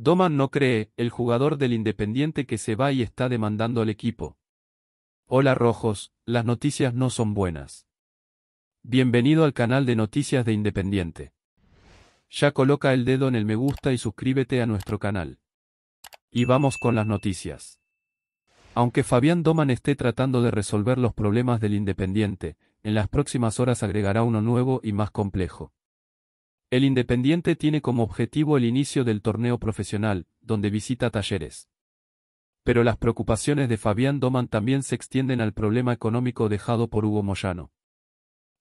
Doman no cree, el jugador del Independiente que se va y está demandando al equipo. Hola Rojos, las noticias no son buenas. Bienvenido al canal de noticias de Independiente. Ya coloca el dedo en el me gusta y suscríbete a nuestro canal. Y vamos con las noticias. Aunque Fabián Doman esté tratando de resolver los problemas del Independiente, en las próximas horas agregará uno nuevo y más complejo. El Independiente tiene como objetivo el inicio del torneo profesional, donde visita talleres. Pero las preocupaciones de Fabián Doman también se extienden al problema económico dejado por Hugo Moyano.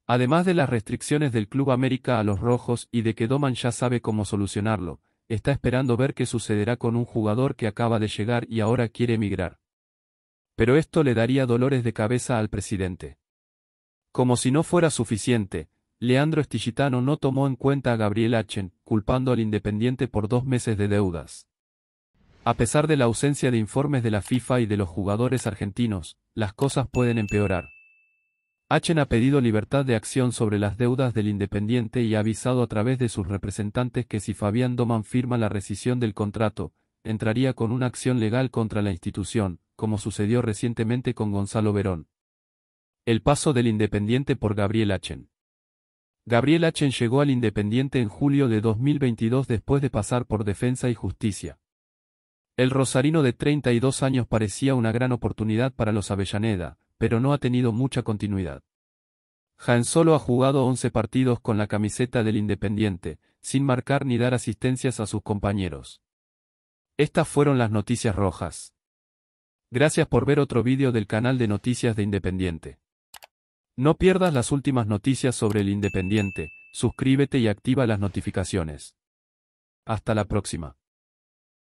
Además de las restricciones del Club América a los rojos y de que Doman ya sabe cómo solucionarlo, está esperando ver qué sucederá con un jugador que acaba de llegar y ahora quiere emigrar. Pero esto le daría dolores de cabeza al presidente. Como si no fuera suficiente, Leandro Estigitano no tomó en cuenta a Gabriel Achen, culpando al Independiente por dos meses de deudas. A pesar de la ausencia de informes de la FIFA y de los jugadores argentinos, las cosas pueden empeorar. Achen ha pedido libertad de acción sobre las deudas del Independiente y ha avisado a través de sus representantes que si Fabián Doman firma la rescisión del contrato, entraría con una acción legal contra la institución, como sucedió recientemente con Gonzalo Verón. El paso del Independiente por Gabriel Achen. Gabriel Achen llegó al Independiente en julio de 2022 después de pasar por Defensa y Justicia. El rosarino de 32 años parecía una gran oportunidad para los Avellaneda, pero no ha tenido mucha continuidad. Han solo ha jugado 11 partidos con la camiseta del Independiente, sin marcar ni dar asistencias a sus compañeros. Estas fueron las noticias rojas. Gracias por ver otro vídeo del canal de noticias de Independiente. No pierdas las últimas noticias sobre el Independiente, suscríbete y activa las notificaciones. Hasta la próxima.